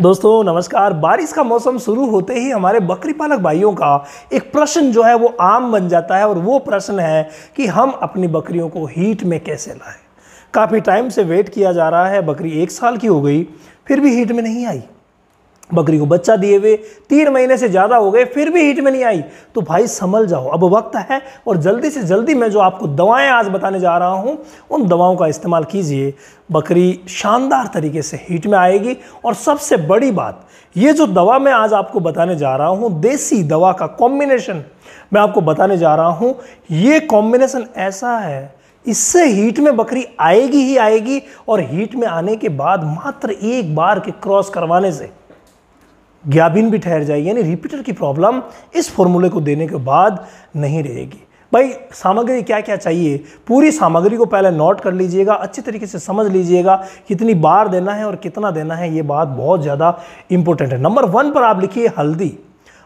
दोस्तों नमस्कार बारिश का मौसम शुरू होते ही हमारे बकरी पालक भाइयों का एक प्रश्न जो है वो आम बन जाता है और वो प्रश्न है कि हम अपनी बकरियों को हीट में कैसे लाएं काफ़ी टाइम से वेट किया जा रहा है बकरी एक साल की हो गई फिर भी हीट में नहीं आई बकरी को बच्चा दिए हुए तीन महीने से ज़्यादा हो गए फिर भी हीट में नहीं आई तो भाई संभल जाओ अब वक्त है और जल्दी से जल्दी मैं जो आपको दवाएं आज बताने जा रहा हूं उन दवाओं का इस्तेमाल कीजिए बकरी शानदार तरीके से हीट में आएगी और सबसे बड़ी बात ये जो दवा मैं आज आपको बताने जा रहा हूँ देसी दवा का कॉम्बिनेशन मैं आपको बताने जा रहा हूँ ये कॉम्बिनेशन ऐसा है इससे हीट में बकरी आएगी ही आएगी और हीट में आने के बाद मात्र एक बार के क्रॉस करवाने से ग्याबिन भी ठहर जाएगी यानी रिपीटर की प्रॉब्लम इस फॉर्मूले को देने के बाद नहीं रहेगी भाई सामग्री क्या क्या चाहिए पूरी सामग्री को पहले नोट कर लीजिएगा अच्छे तरीके से समझ लीजिएगा कितनी बार देना है और कितना देना है ये बात बहुत ज़्यादा इंपॉर्टेंट है नंबर वन पर आप लिखिए हल्दी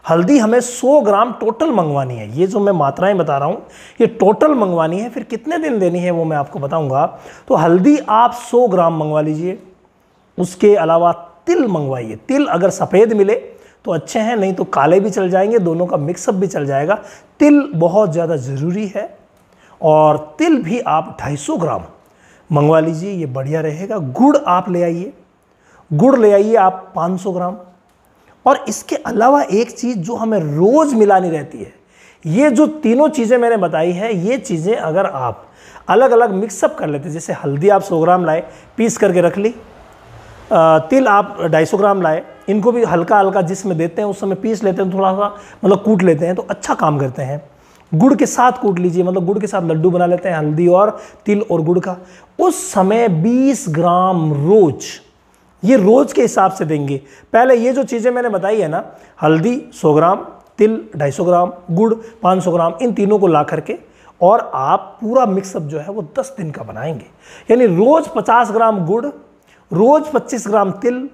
हल्दी हमें 100 ग्राम टोटल मंगवानी है ये जो मैं मात्राएं बता रहा हूँ ये टोटल मंगवानी है फिर कितने दिन देनी है वो मैं आपको बताऊँगा तो हल्दी आप सौ ग्राम मंगवा लीजिए उसके अलावा तिल मंगवाइए तिल अगर सफ़ेद मिले तो अच्छे हैं नहीं तो काले भी चल जाएंगे दोनों का मिक्सअप भी चल जाएगा तिल बहुत ज़्यादा ज़रूरी है और तिल भी आप 250 ग्राम मंगवा लीजिए ये बढ़िया रहेगा गुड़ आप ले आइए गुड़ ले आइए आप 500 ग्राम और इसके अलावा एक चीज़ जो हमें रोज़ मिलानी रहती है ये जो तीनों चीज़ें मैंने बताई है ये चीज़ें अगर आप अलग अलग मिक्सअप कर लेते जैसे हल्दी आप सौ ग्राम लाए पीस करके रख ली तिल आप सौ ग्राम लाए इनको भी हल्का हल्का जिसमें देते हैं उस समय पीस लेते हैं थोड़ा सा मतलब कूट लेते हैं तो अच्छा काम करते हैं गुड़ के साथ कूट लीजिए मतलब गुड़ के साथ लड्डू बना लेते हैं हल्दी और तिल और गुड़ का उस समय 20 ग्राम रोज ये रोज के हिसाब से देंगे पहले ये जो चीज़ें मैंने बताई है ना हल्दी 100 ग्राम तिल 250 ग्राम गुड़ 500 ग्राम इन तीनों को ला करके और आप पूरा मिक्सअप जो है वो 10 दिन का बनाएंगे यानी रोज़ 50 ग्राम गुड़ रोज़ 25 ग्राम तिल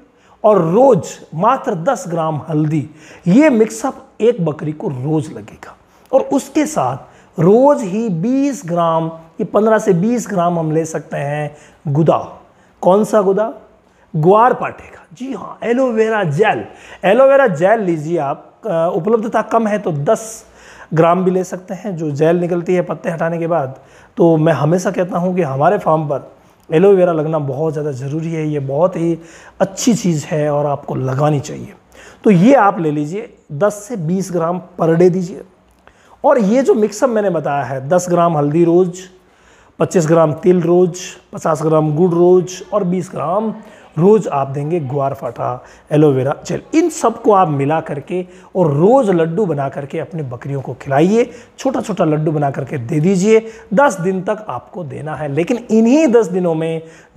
और रोज़ मात्र 10 ग्राम हल्दी ये मिक्सअप एक बकरी को रोज़ लगेगा और उसके साथ रोज़ ही 20 ग्राम ये 15 से 20 ग्राम हम ले सकते हैं गुदा कौन सा गुदा ग्वार पाठे का जी हाँ एलोवेरा जेल एलोवेरा जेल लीजिए आप उपलब्धता कम है तो 10 ग्राम भी ले सकते हैं जो जेल निकलती है पत्ते हटाने के बाद तो मैं हमेशा कहता हूँ कि हमारे फार्म पर एलोवेरा लगना बहुत ज़्यादा ज़रूरी है ये बहुत ही अच्छी चीज़ है और आपको लगानी चाहिए तो ये आप ले लीजिए 10 से 20 ग्राम पर डे दीजिए और ये जो मिक्सअप मैंने बताया है 10 ग्राम हल्दी रोज़ 25 ग्राम तिल रोज़ 50 ग्राम गुड़ रोज़ और 20 ग्राम रोज़ आप देंगे ग्वार फाटा एलोवेरा जेल इन सब को आप मिला करके और रोज़ लड्डू बना करके अपने बकरियों को खिलाइए छोटा छोटा लड्डू बना करके दे दीजिए दस दिन तक आपको देना है लेकिन इन्हीं दस दिनों में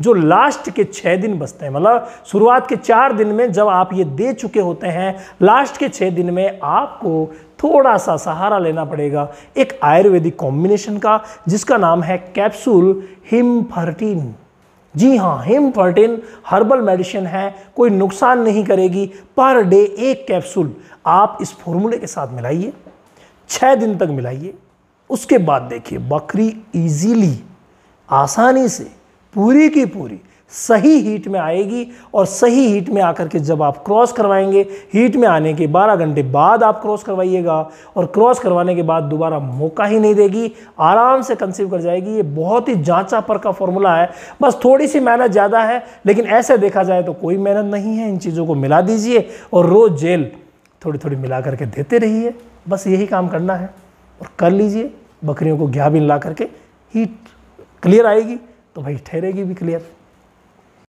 जो लास्ट के छः दिन बचते हैं मतलब शुरुआत के चार दिन में जब आप ये दे चुके होते हैं लास्ट के छः दिन में आपको थोड़ा सा सहारा लेना पड़ेगा एक आयुर्वेदिक कॉम्बिनेशन का जिसका नाम है कैप्सूल हिमफर्टीन जी हाँ हिम पर्टेन हर्बल मेडिसिन है कोई नुकसान नहीं करेगी पर डे एक कैप्सूल आप इस फॉर्मूले के साथ मिलाइए छः दिन तक मिलाइए उसके बाद देखिए बकरी इजीली आसानी से पूरी की पूरी सही हीट में आएगी और सही हीट में आकर के जब आप क्रॉस करवाएंगे हीट में आने के 12 घंटे बाद आप क्रॉस करवाइएगा और क्रॉस करवाने के बाद दोबारा मौका ही नहीं देगी आराम से कंसीव कर जाएगी ये बहुत ही जांचा पर का फॉर्मूला है बस थोड़ी सी मेहनत ज़्यादा है लेकिन ऐसे देखा जाए तो कोई मेहनत नहीं है इन चीज़ों को मिला दीजिए और रोज़ जेल थोड़ी थोड़ी मिला करके देते रहिए बस यही काम करना है और कर लीजिए बकरियों को घ्या भी ला करके हीट क्लियर आएगी तो भाई ठहरेगी भी क्लियर